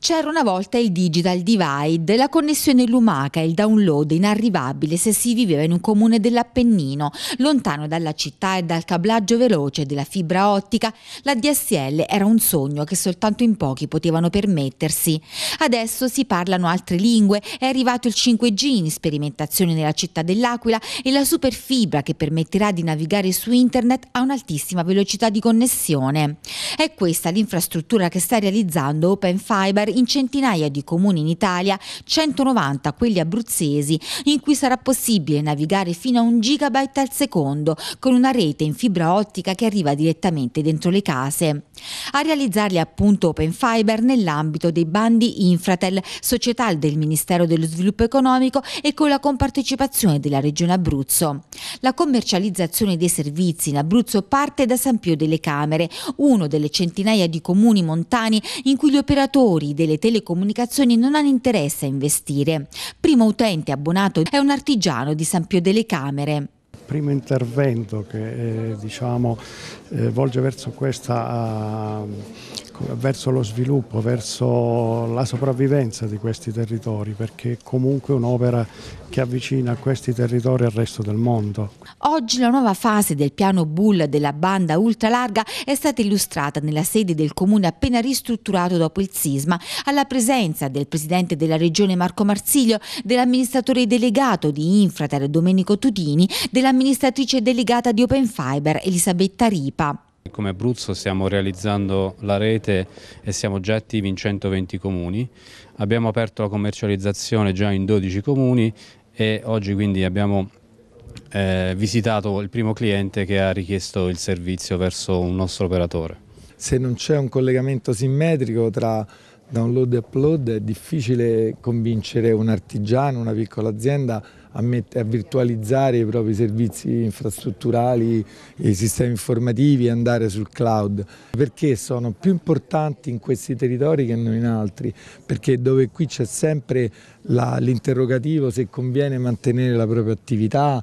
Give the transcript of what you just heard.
C'era una volta il digital divide, la connessione lumaca, e il download inarrivabile se si viveva in un comune dell'Appennino, lontano dalla città e dal cablaggio veloce della fibra ottica, la DSL era un sogno che soltanto in pochi potevano permettersi. Adesso si parlano altre lingue, è arrivato il 5G in sperimentazione nella città dell'Aquila e la superfibra che permetterà di navigare su internet a un'altissima velocità di connessione. È questa l'infrastruttura che sta realizzando Open Fiber in centinaia di comuni in Italia, 190 quelli abruzzesi, in cui sarà possibile navigare fino a un gigabyte al secondo con una rete in fibra ottica che arriva direttamente dentro le case. A realizzarli appunto Open Fiber nell'ambito dei bandi Infratel, società del Ministero dello Sviluppo Economico e con la compartecipazione della Regione Abruzzo. La commercializzazione dei servizi in Abruzzo parte da San Pio delle Camere, uno delle delle centinaia di comuni montani in cui gli operatori delle telecomunicazioni non hanno interesse a investire. Primo utente abbonato è un artigiano di San Pio delle Camere primo intervento che eh, diciamo, eh, volge verso questa uh, Ecco, verso lo sviluppo, verso la sopravvivenza di questi territori, perché è comunque un'opera che avvicina questi territori al resto del mondo. Oggi la nuova fase del piano Bull della banda ultralarga è stata illustrata nella sede del comune appena ristrutturato dopo il sisma, alla presenza del presidente della regione Marco Marsiglio, dell'amministratore delegato di Infrater Domenico Tutini, dell'amministratrice delegata di Open Fiber Elisabetta Ripa. Come Abruzzo stiamo realizzando la rete e siamo già attivi in 120 comuni. Abbiamo aperto la commercializzazione già in 12 comuni e oggi quindi abbiamo eh, visitato il primo cliente che ha richiesto il servizio verso un nostro operatore. Se non c'è un collegamento simmetrico tra download e upload è difficile convincere un artigiano, una piccola azienda a, a, virtualizzare i propri servizi infrastrutturali, i sistemi informativi e andare sul cloud, perché sono più importanti in questi territori che non in altri, perché dove qui c'è sempre l'interrogativo se conviene mantenere la propria attività